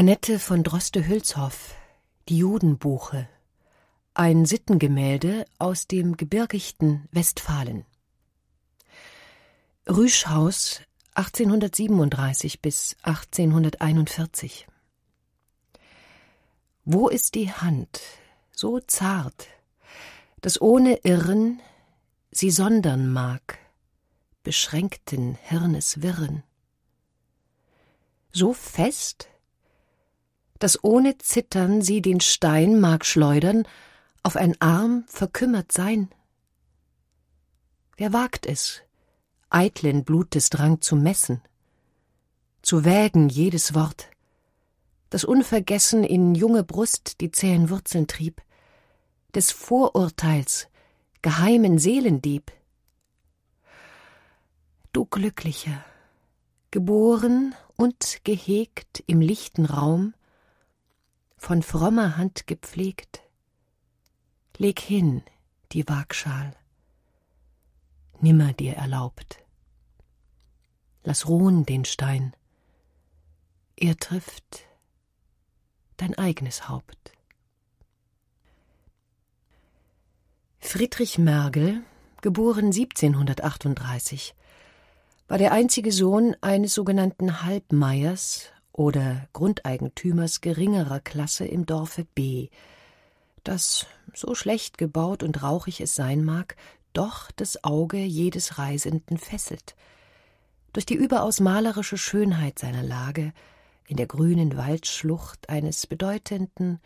Annette von Droste-Hülshoff, Die Judenbuche. Ein Sittengemälde aus dem gebirgichten Westfalen. Rüschhaus 1837 bis 1841. Wo ist die Hand, so zart, dass ohne Irren sie sondern mag, beschränkten Hirnes Wirren? So fest, dass ohne Zittern sie den Stein mag schleudern, auf ein Arm verkümmert sein. Wer wagt es, eitlen Blutes Drang zu messen, zu wägen jedes Wort, das Unvergessen in junge Brust die zähen Wurzeln trieb, des Vorurteils, geheimen Seelendieb. Du Glücklicher, geboren und gehegt im lichten Raum, von frommer Hand gepflegt. Leg hin die Waagschal, nimmer dir erlaubt. Lass ruhen den Stein, er trifft dein eigenes Haupt. Friedrich Mergel, geboren 1738, war der einzige Sohn eines sogenannten Halbmeiers oder Grundeigentümers geringerer Klasse im Dorfe B, das, so schlecht gebaut und rauchig es sein mag, doch das Auge jedes Reisenden fesselt. Durch die überaus malerische Schönheit seiner Lage, in der grünen Waldschlucht eines bedeutenden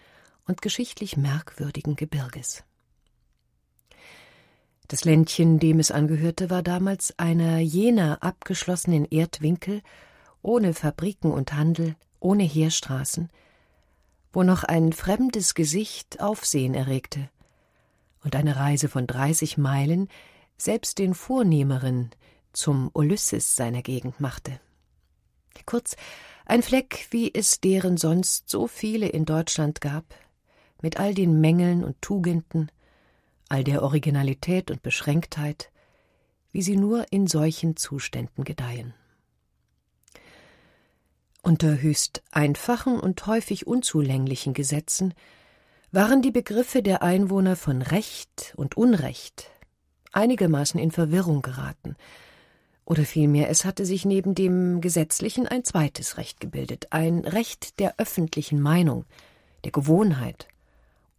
und geschichtlich merkwürdigen Gebirges. Das Ländchen, dem es angehörte, war damals einer jener abgeschlossenen Erdwinkel, ohne Fabriken und Handel, ohne Heerstraßen, wo noch ein fremdes Gesicht Aufsehen erregte, und eine Reise von dreißig Meilen selbst den Vornehmeren zum Ulysses seiner Gegend machte. Kurz, ein Fleck, wie es deren sonst so viele in Deutschland gab, mit all den Mängeln und Tugenden, all der Originalität und Beschränktheit, wie sie nur in solchen Zuständen gedeihen. Unter höchst einfachen und häufig unzulänglichen Gesetzen waren die Begriffe der Einwohner von Recht und Unrecht einigermaßen in Verwirrung geraten, oder vielmehr es hatte sich neben dem gesetzlichen ein zweites Recht gebildet, ein Recht der öffentlichen Meinung, der Gewohnheit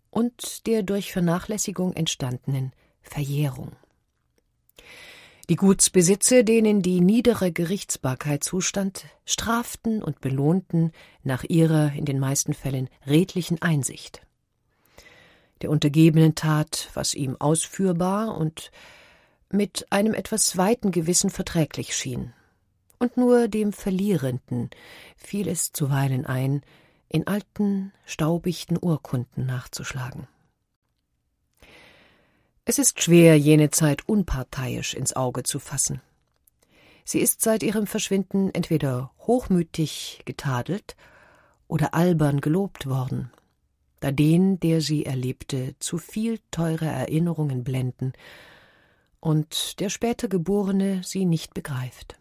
und der durch Vernachlässigung entstandenen Verjährung. Die Gutsbesitzer, denen die niedere Gerichtsbarkeit zustand, straften und belohnten nach ihrer in den meisten Fällen redlichen Einsicht. Der Untergebenen tat, was ihm ausführbar und mit einem etwas weiten Gewissen verträglich schien. Und nur dem Verlierenden fiel es zuweilen ein, in alten, staubichten Urkunden nachzuschlagen. Es ist schwer, jene Zeit unparteiisch ins Auge zu fassen. Sie ist seit ihrem Verschwinden entweder hochmütig getadelt oder albern gelobt worden, da den, der sie erlebte, zu viel teure Erinnerungen blenden und der später Geborene sie nicht begreift.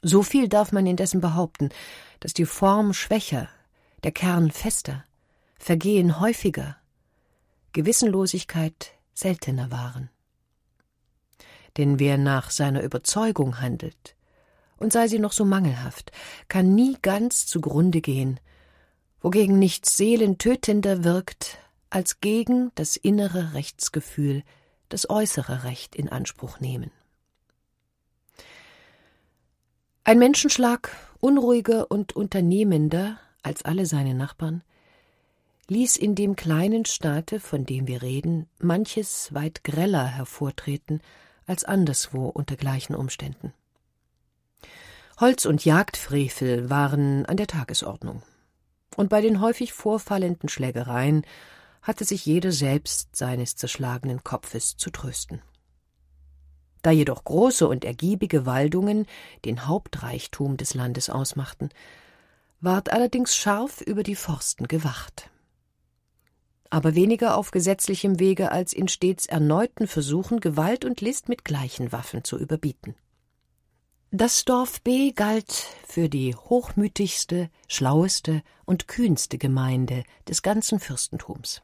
So viel darf man indessen behaupten, dass die Form schwächer, der Kern fester, Vergehen häufiger, Gewissenlosigkeit seltener waren. Denn wer nach seiner Überzeugung handelt, und sei sie noch so mangelhaft, kann nie ganz zugrunde gehen, wogegen nichts seelentötender wirkt, als gegen das innere Rechtsgefühl das äußere Recht in Anspruch nehmen. Ein Menschenschlag unruhiger und unternehmender als alle seine Nachbarn ließ in dem kleinen Staate, von dem wir reden, manches weit greller hervortreten als anderswo unter gleichen Umständen. Holz- und Jagdfrevel waren an der Tagesordnung. Und bei den häufig vorfallenden Schlägereien hatte sich jeder selbst seines zerschlagenen Kopfes zu trösten. Da jedoch große und ergiebige Waldungen den Hauptreichtum des Landes ausmachten, ward allerdings scharf über die Forsten gewacht aber weniger auf gesetzlichem Wege als in stets erneuten Versuchen, Gewalt und List mit gleichen Waffen zu überbieten. Das Dorf B galt für die hochmütigste, schlaueste und kühnste Gemeinde des ganzen Fürstentums.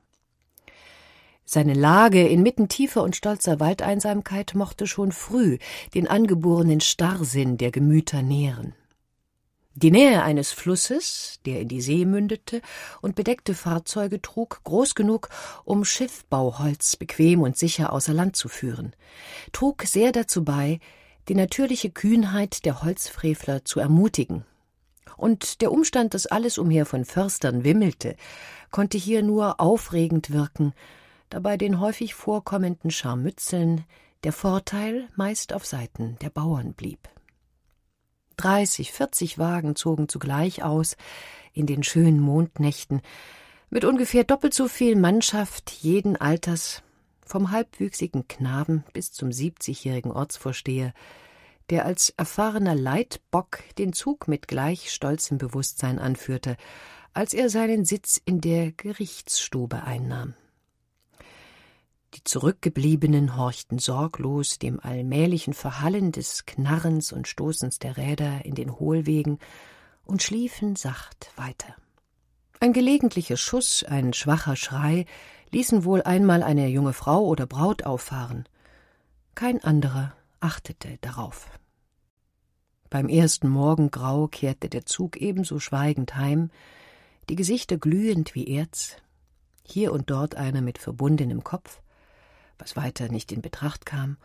Seine Lage inmitten tiefer und stolzer Waldeinsamkeit mochte schon früh den angeborenen Starrsinn der Gemüter nähren. Die Nähe eines Flusses, der in die See mündete und bedeckte Fahrzeuge trug, groß genug, um Schiffbauholz bequem und sicher außer Land zu führen, trug sehr dazu bei, die natürliche Kühnheit der Holzfrevler zu ermutigen. Und der Umstand, dass alles umher von Förstern wimmelte, konnte hier nur aufregend wirken, da bei den häufig vorkommenden Scharmützeln der Vorteil meist auf Seiten der Bauern blieb dreißig, vierzig Wagen zogen zugleich aus in den schönen Mondnächten, mit ungefähr doppelt so viel Mannschaft jeden Alters, vom halbwüchsigen Knaben bis zum siebzigjährigen Ortsvorsteher, der als erfahrener Leitbock den Zug mit gleich stolzem Bewusstsein anführte, als er seinen Sitz in der Gerichtsstube einnahm. Die Zurückgebliebenen horchten sorglos dem allmählichen Verhallen des Knarrens und Stoßens der Räder in den Hohlwegen und schliefen sacht weiter. Ein gelegentlicher Schuss, ein schwacher Schrei ließen wohl einmal eine junge Frau oder Braut auffahren. Kein anderer achtete darauf. Beim ersten Morgengrau kehrte der Zug ebenso schweigend heim, die Gesichter glühend wie Erz, hier und dort einer mit verbundenem Kopf, was weiter nicht in Betracht kam,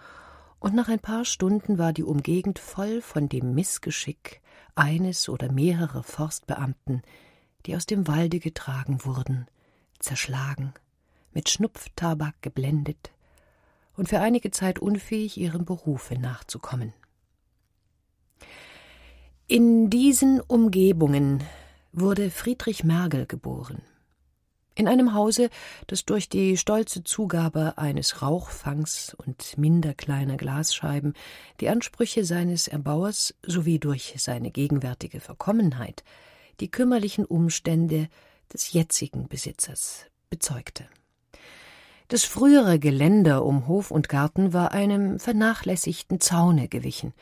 und nach ein paar Stunden war die Umgegend voll von dem Missgeschick eines oder mehrerer Forstbeamten, die aus dem Walde getragen wurden, zerschlagen, mit Schnupftabak geblendet und für einige Zeit unfähig, ihrem Berufe nachzukommen. In diesen Umgebungen wurde Friedrich Mergel geboren in einem Hause, das durch die stolze Zugabe eines Rauchfangs und minder kleiner Glasscheiben die Ansprüche seines Erbauers sowie durch seine gegenwärtige Verkommenheit die kümmerlichen Umstände des jetzigen Besitzers bezeugte. Das frühere Geländer um Hof und Garten war einem vernachlässigten Zaune gewichen.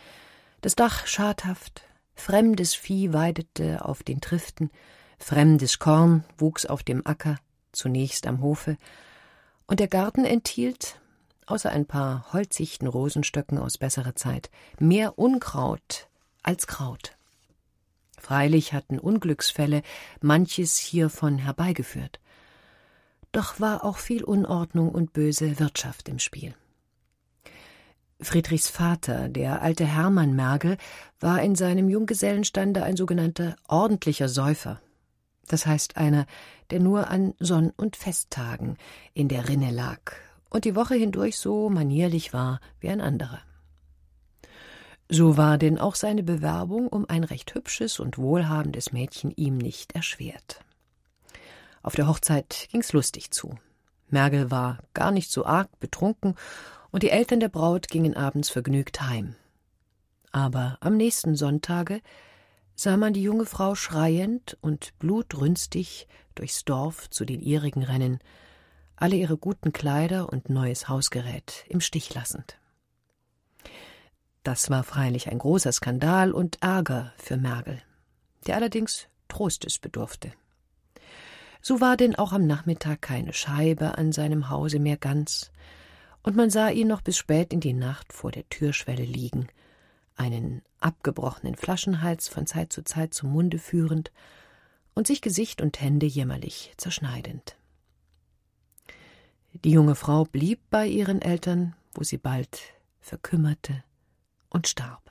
Das Dach schadhaft, fremdes Vieh weidete auf den Triften, Fremdes Korn wuchs auf dem Acker, zunächst am Hofe, und der Garten enthielt, außer ein paar holzichten Rosenstöcken aus besserer Zeit, mehr Unkraut als Kraut. Freilich hatten Unglücksfälle manches hiervon herbeigeführt. Doch war auch viel Unordnung und böse Wirtschaft im Spiel. Friedrichs Vater, der alte Hermann Mergel, war in seinem Junggesellenstande ein sogenannter ordentlicher Säufer das heißt einer, der nur an Sonn- und Festtagen in der Rinne lag und die Woche hindurch so manierlich war wie ein anderer. So war denn auch seine Bewerbung um ein recht hübsches und wohlhabendes Mädchen ihm nicht erschwert. Auf der Hochzeit ging's lustig zu. Mergel war gar nicht so arg betrunken und die Eltern der Braut gingen abends vergnügt heim. Aber am nächsten Sonntage sah man die junge Frau schreiend und blutrünstig durchs Dorf zu den ihrigen rennen, alle ihre guten Kleider und neues Hausgerät im Stich lassend. Das war freilich ein großer Skandal und Ärger für Mergel, der allerdings Trostes bedurfte. So war denn auch am Nachmittag keine Scheibe an seinem Hause mehr ganz, und man sah ihn noch bis spät in die Nacht vor der Türschwelle liegen – einen abgebrochenen Flaschenhals von Zeit zu Zeit zum Munde führend und sich Gesicht und Hände jämmerlich zerschneidend. Die junge Frau blieb bei ihren Eltern, wo sie bald verkümmerte und starb.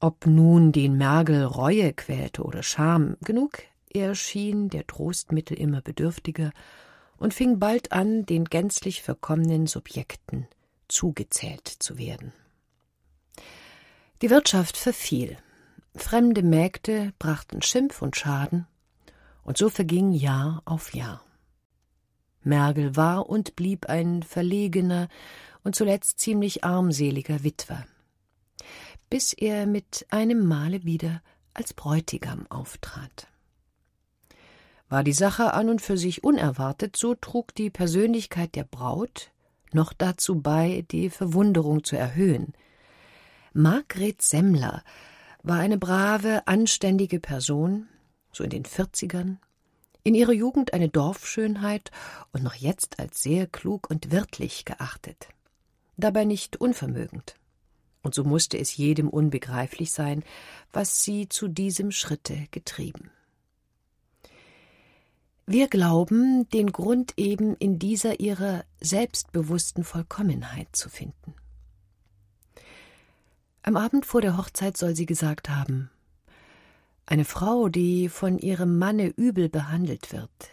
Ob nun den Mergel Reue quälte oder Scham, genug er schien der Trostmittel immer bedürftiger und fing bald an, den gänzlich verkommenen Subjekten zugezählt zu werden. Die Wirtschaft verfiel. Fremde Mägde brachten Schimpf und Schaden, und so verging Jahr auf Jahr. Mergel war und blieb ein verlegener und zuletzt ziemlich armseliger Witwer, bis er mit einem Male wieder als Bräutigam auftrat. War die Sache an und für sich unerwartet, so trug die Persönlichkeit der Braut noch dazu bei, die Verwunderung zu erhöhen – Margret Semmler war eine brave, anständige Person, so in den 40ern, in ihrer Jugend eine Dorfschönheit und noch jetzt als sehr klug und wirtlich geachtet, dabei nicht unvermögend. Und so musste es jedem unbegreiflich sein, was sie zu diesem Schritte getrieben. Wir glauben, den Grund eben in dieser ihrer selbstbewussten Vollkommenheit zu finden. Am Abend vor der Hochzeit soll sie gesagt haben Eine Frau, die von ihrem Manne übel behandelt wird,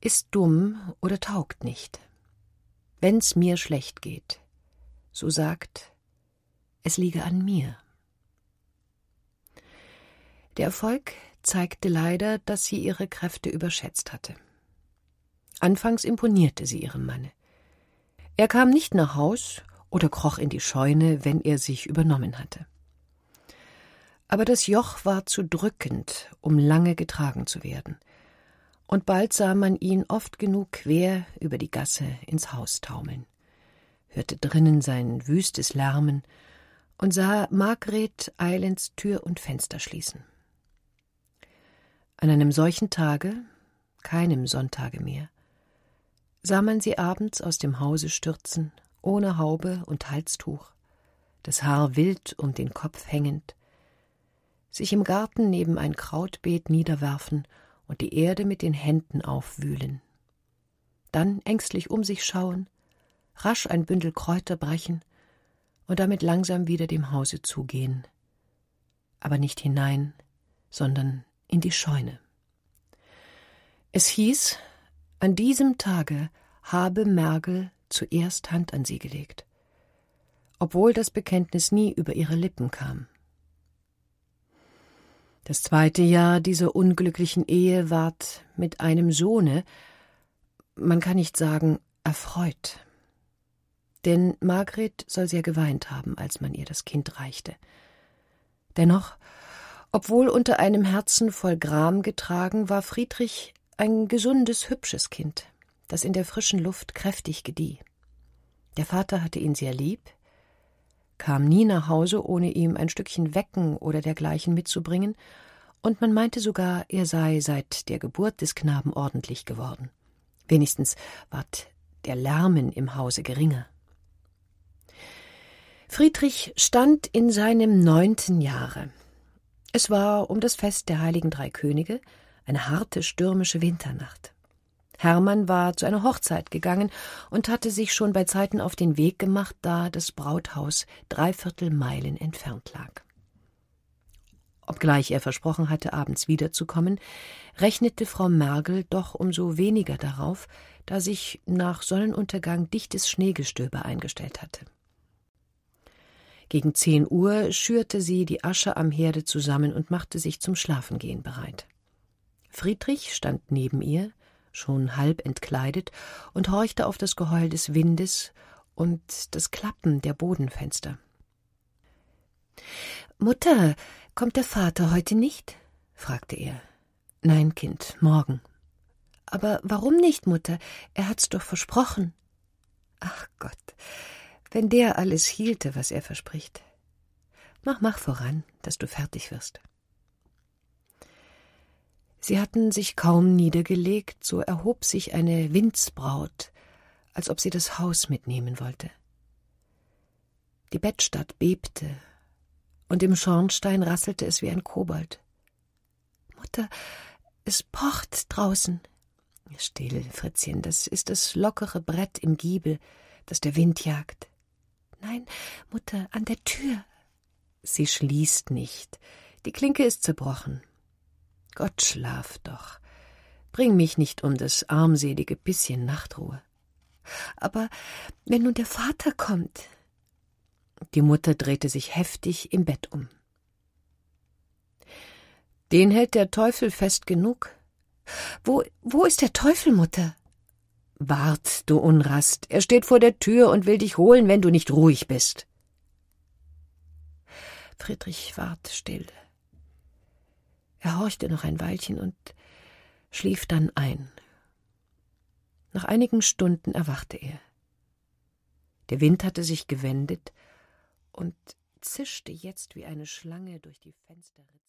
ist dumm oder taugt nicht. Wenn's mir schlecht geht, so sagt, es liege an mir. Der Erfolg zeigte leider, dass sie ihre Kräfte überschätzt hatte. Anfangs imponierte sie ihrem Manne. Er kam nicht nach Haus oder kroch in die Scheune, wenn er sich übernommen hatte. Aber das Joch war zu drückend, um lange getragen zu werden, und bald sah man ihn oft genug quer über die Gasse ins Haus taumeln, hörte drinnen sein wüstes Lärmen und sah Margret Eilends Tür und Fenster schließen. An einem solchen Tage, keinem Sonntage mehr, sah man sie abends aus dem Hause stürzen ohne Haube und Halstuch, das Haar wild um den Kopf hängend, sich im Garten neben ein Krautbeet niederwerfen und die Erde mit den Händen aufwühlen. Dann ängstlich um sich schauen, rasch ein Bündel Kräuter brechen und damit langsam wieder dem Hause zugehen. Aber nicht hinein, sondern in die Scheune. Es hieß, an diesem Tage habe Mergel zuerst Hand an sie gelegt, obwohl das Bekenntnis nie über ihre Lippen kam. Das zweite Jahr dieser unglücklichen Ehe ward mit einem Sohne, man kann nicht sagen, erfreut. Denn Margret soll sehr geweint haben, als man ihr das Kind reichte. Dennoch, obwohl unter einem Herzen voll Gram getragen, war Friedrich ein gesundes, hübsches Kind das in der frischen Luft kräftig gedieh. Der Vater hatte ihn sehr lieb, kam nie nach Hause, ohne ihm ein Stückchen Wecken oder dergleichen mitzubringen, und man meinte sogar, er sei seit der Geburt des Knaben ordentlich geworden. Wenigstens ward der Lärmen im Hause geringer. Friedrich stand in seinem neunten Jahre. Es war um das Fest der heiligen drei Könige eine harte stürmische Winternacht. Hermann war zu einer Hochzeit gegangen und hatte sich schon bei Zeiten auf den Weg gemacht, da das Brauthaus dreiviertel Meilen entfernt lag. Obgleich er versprochen hatte, abends wiederzukommen, rechnete Frau Mergel doch umso weniger darauf, da sich nach Sonnenuntergang dichtes Schneegestöber eingestellt hatte. Gegen zehn Uhr schürte sie die Asche am Herde zusammen und machte sich zum Schlafengehen bereit. Friedrich stand neben ihr, schon halb entkleidet, und horchte auf das Geheul des Windes und das Klappen der Bodenfenster. Mutter, kommt der Vater heute nicht? fragte er. Nein, Kind, morgen. Aber warum nicht, Mutter? Er hat's doch versprochen. Ach Gott, wenn der alles hielte, was er verspricht. Mach, mach voran, dass du fertig wirst. Sie hatten sich kaum niedergelegt, so erhob sich eine Windsbraut, als ob sie das Haus mitnehmen wollte. Die Bettstatt bebte, und im Schornstein rasselte es wie ein Kobold. Mutter, es pocht draußen. Still, Fritzchen, das ist das lockere Brett im Giebel, das der Wind jagt. Nein, Mutter, an der Tür. Sie schließt nicht. Die Klinke ist zerbrochen. Gott schlaf doch. Bring mich nicht um das armselige bisschen Nachtruhe. Aber wenn nun der Vater kommt. Die Mutter drehte sich heftig im Bett um. Den hält der Teufel fest genug. Wo, wo ist der Teufel, Mutter? Wart, du Unrast, er steht vor der Tür und will dich holen, wenn du nicht ruhig bist. Friedrich ward still. Er horchte noch ein Weilchen und schlief dann ein. Nach einigen Stunden erwachte er. Der Wind hatte sich gewendet und zischte jetzt wie eine Schlange durch die Fensterritze.